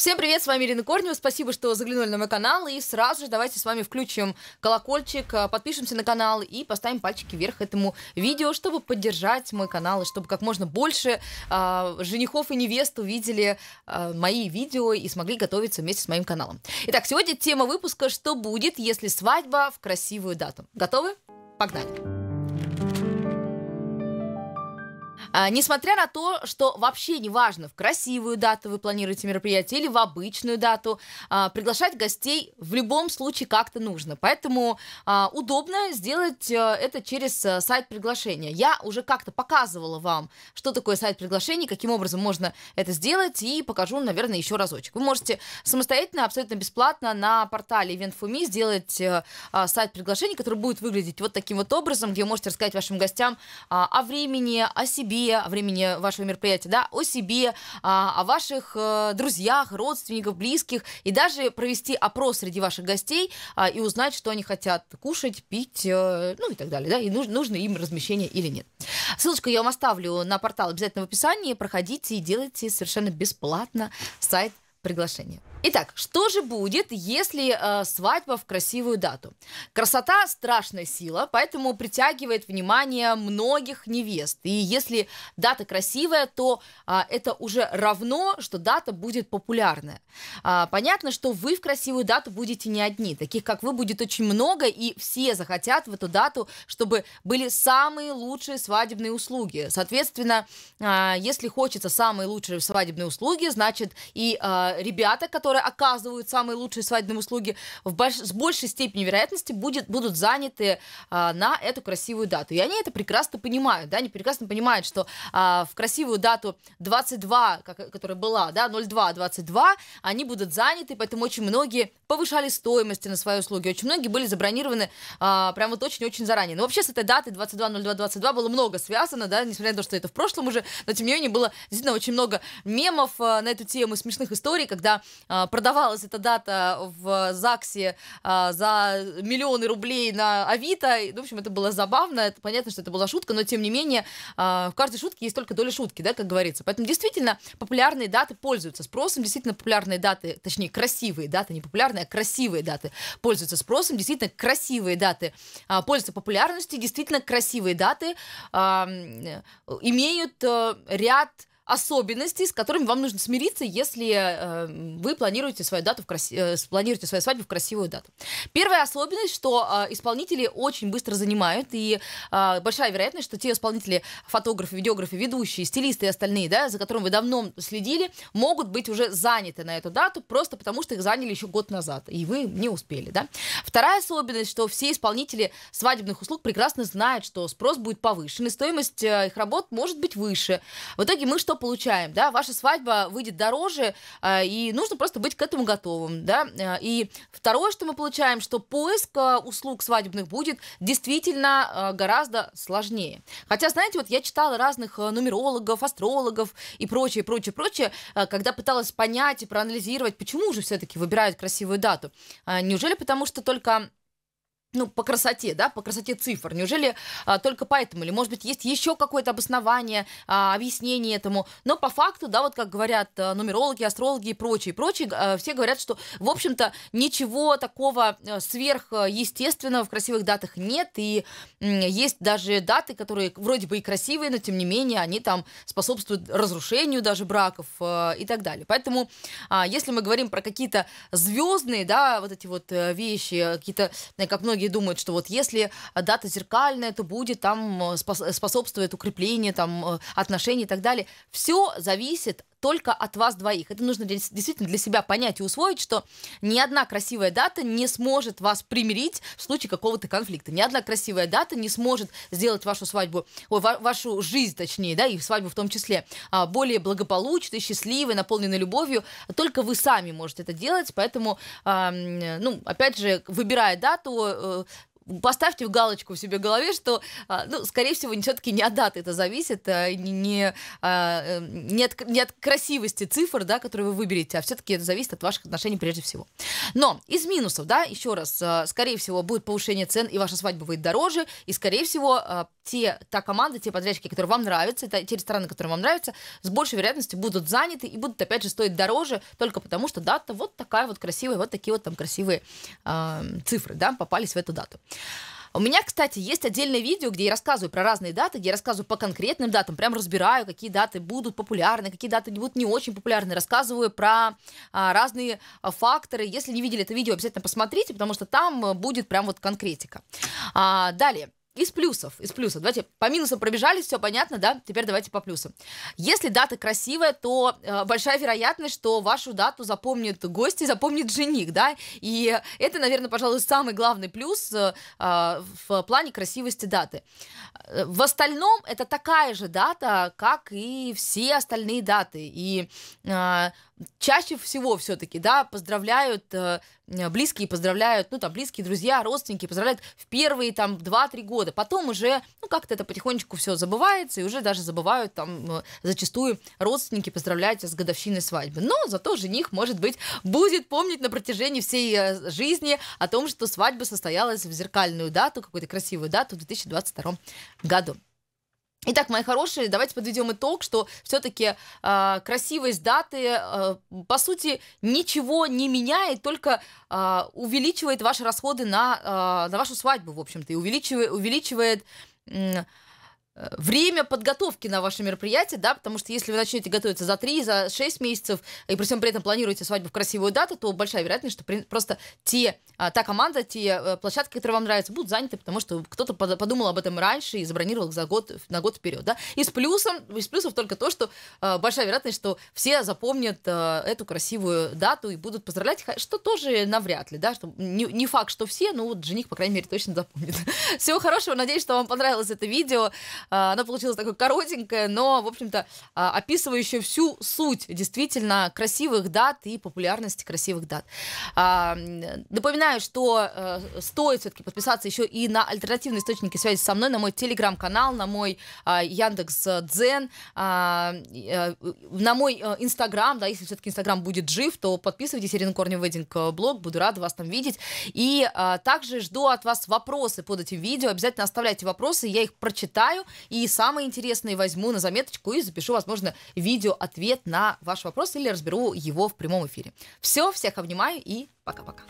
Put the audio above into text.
Всем привет, с вами Ирина Корнева. Спасибо, что заглянули на мой канал. И сразу же давайте с вами включим колокольчик, э, подпишемся на канал и поставим пальчики вверх этому видео, чтобы поддержать мой канал, и чтобы как можно больше э, женихов и невест увидели э, мои видео и смогли готовиться вместе с моим каналом. Итак, сегодня тема выпуска «Что будет, если свадьба в красивую дату?» Готовы? Погнали! А, несмотря на то, что вообще не важно, в красивую дату вы планируете мероприятие или в обычную дату, а, приглашать гостей в любом случае как-то нужно. Поэтому а, удобно сделать э, это через э, сайт приглашения. Я уже как-то показывала вам, что такое сайт приглашений, каким образом можно это сделать, и покажу, наверное, еще разочек. Вы можете самостоятельно, абсолютно бесплатно на портале Event4Me сделать э, сайт приглашений, который будет выглядеть вот таким вот образом, где вы можете рассказать вашим гостям о времени, о себе, себе, о времени вашего мероприятия, да, о себе, а, о ваших э, друзьях, родственников, близких, и даже провести опрос среди ваших гостей а, и узнать, что они хотят кушать, пить, э, ну и так далее, да, и нужно, нужно им размещение или нет. Ссылочку я вам оставлю на портал обязательно в описании, проходите и делайте совершенно бесплатно сайт приглашения. Итак, что же будет, если э, свадьба в красивую дату? Красота – страшная сила, поэтому притягивает внимание многих невест. И если дата красивая, то э, это уже равно, что дата будет популярная. Э, понятно, что вы в красивую дату будете не одни. Таких, как вы, будет очень много, и все захотят в эту дату, чтобы были самые лучшие свадебные услуги. Соответственно, э, если хочется самые лучшие свадебные услуги, значит, и э, ребята, которые которые оказывают самые лучшие свадебные услуги, в больш... с большей степенью вероятности будет... будут заняты а, на эту красивую дату. И они это прекрасно понимают, да, они прекрасно понимают, что а, в красивую дату 22, как, которая была, да, 02-22, они будут заняты, поэтому очень многие повышали стоимость на свои услуги, очень многие были забронированы а, прям вот очень-очень заранее. Но вообще с этой даты 22-02-22 было много связано, да, несмотря на то, что это в прошлом уже, но тем не менее было действительно очень много мемов а, на эту тему, смешных историй, когда а, а, продавалась эта дата в ЗАГСе а, за миллионы рублей на Авито. В общем, это было забавно. Это понятно, что это была шутка, но тем не менее а, в каждой шутке есть только доля шутки, да, как говорится. Поэтому действительно популярные даты пользуются спросом. Действительно популярные даты, точнее красивые даты, не популярные, а красивые даты пользуются спросом. Действительно красивые даты пользуются популярностью. Действительно красивые даты имеют э, ряд особенности, с которыми вам нужно смириться, если э, вы планируете свою дату в краси... э, планируете свою свадьбу в красивую дату. Первая особенность, что э, исполнители очень быстро занимают, и э, большая вероятность, что те исполнители, фотографы, видеографы, ведущие, стилисты и остальные, да, за которыми вы давно следили, могут быть уже заняты на эту дату, просто потому что их заняли еще год назад, и вы не успели, да. Вторая особенность, что все исполнители свадебных услуг прекрасно знают, что спрос будет повышен, и стоимость э, их работ может быть выше. В итоге мы что получаем, да, ваша свадьба выйдет дороже, а, и нужно просто быть к этому готовым, да. А, и второе, что мы получаем, что поиск а, услуг свадебных будет действительно гораздо сложнее. Хотя, знаете, вот я читала разных нумерологов, астрологов и прочее, прочее, прочее, когда пыталась понять и проанализировать, почему же все-таки выбирают красивую дату. Неужели потому, что только ну, по красоте, да, по красоте цифр. Неужели а, только поэтому? Или, может быть, есть еще какое-то обоснование, а, объяснение этому? Но по факту, да, вот как говорят а, нумерологи, астрологи и прочие, прочие, а, все говорят, что, в общем-то, ничего такого э, сверхъестественного в красивых датах нет, и м, есть даже даты, которые вроде бы и красивые, но, тем не менее, они там способствуют разрушению даже браков а, и так далее. Поэтому, а, если мы говорим про какие-то звездные, да, вот эти вот вещи, какие-то, как многие многие думают, что вот если дата зеркальная, то будет там э, способствует укреплению там э, отношений и так далее. Все зависит только от вас двоих. Это нужно действительно для себя понять и усвоить, что ни одна красивая дата не сможет вас примирить в случае какого-то конфликта. Ни одна красивая дата не сможет сделать вашу свадьбу, ой, ва- вашу жизнь, точнее, да, и свадьбу в том числе, а, более благополучной, счастливой, наполненной любовью. Только вы сами можете это делать, поэтому, ну, опять же, выбирая дату, э, поставьте галочку в себе в голове, что, а, ну, скорее всего, все-таки не от даты это зависит, а, не, а, эм, не, от, не от красивости цифр, да, которые вы выберете, а все-таки это зависит от ваших отношений прежде всего. Но из минусов, да, еще раз, скорее всего, будет повышение цен, и ваша свадьба будет дороже, и, скорее всего, те, та команда, те подрядчики, которые вам нравятся, те рестораны, которые вам нравятся, с большей вероятностью будут заняты и будут, опять же, стоить дороже только потому, что дата вот такая вот красивая, вот такие вот там красивые э, цифры, да, попались в эту дату. У меня, кстати, есть отдельное видео, где я рассказываю про разные даты, где я рассказываю по конкретным датам, прям разбираю, какие даты будут популярны, какие даты будут не очень популярны, рассказываю про а, разные а, факторы. Если не видели это видео, обязательно посмотрите, потому что там будет прям вот конкретика. А, далее. Из плюсов, из плюсов. Давайте по минусам пробежались, все понятно, да? Теперь давайте по плюсам. Если дата красивая, то э, большая вероятность, что вашу дату запомнит гость и запомнит жених, да? И это, наверное, пожалуй, самый главный плюс э, э в плане красивости даты. Э, в остальном это такая же дата, как и все остальные даты. И э, чаще всего все-таки, да, поздравляют э, близкие, поздравляют, ну, там, близкие друзья, родственники поздравляют в первые, там, 2-3 года. Потом уже, ну, как-то это потихонечку все забывается, и уже даже забывают, там, э, зачастую родственники поздравлять с годовщиной свадьбы. Но зато жених, может быть, будет помнить на протяжении всей э, жизни о том, что свадьба состоялась в зеркальную дату, какую-то красивую дату в 2022 году. Итак, мои хорошие, давайте подведем итог, что все-таки э, а, красивость даты, э, по сути, ничего не меняет, только э, увеличивает ваши расходы на, э, на вашу свадьбу, в общем-то, и увеличивает, увеличивает э, Э, время подготовки на ваше мероприятие, да, потому что если вы начнете готовиться за 3, за 6 месяцев, и при всем при этом планируете свадьбу в красивую дату, то большая вероятность, что просто те, а, та команда, те э, площадки, которые вам нравятся, будут заняты, потому что кто-то подумал об этом раньше и забронировал за год, на год вперед, да. И с плюсом, с плюсов только то, что э, большая вероятность, что все запомнят эту красивую дату и будут поздравлять, что тоже навряд ли, да, что не, не факт, что все, но вот жених, по крайней мере, точно запомнит. Всего хорошего, надеюсь, что вам понравилось это видео. А, Она получилась такой коротенькая, но, в общем-то, а, описывающая всю суть действительно красивых дат и популярности красивых дат. А, напоминаю, что э, стоит все-таки подписаться еще и на альтернативные источники связи со мной, на мой телеграм-канал, на мой Яндекс э, Дзен, э, на мой Инстаграм, да, если все-таки Инстаграм будет жив, то подписывайтесь, Ирина Корнева Вединг блог, буду рада вас там видеть. И а, также жду от вас вопросы под этим видео, обязательно оставляйте вопросы, я их прочитаю и самое интересное возьму на заметочку и запишу, возможно, видео-ответ на ваш вопрос или разберу его в прямом эфире. Все, всех обнимаю и пока-пока.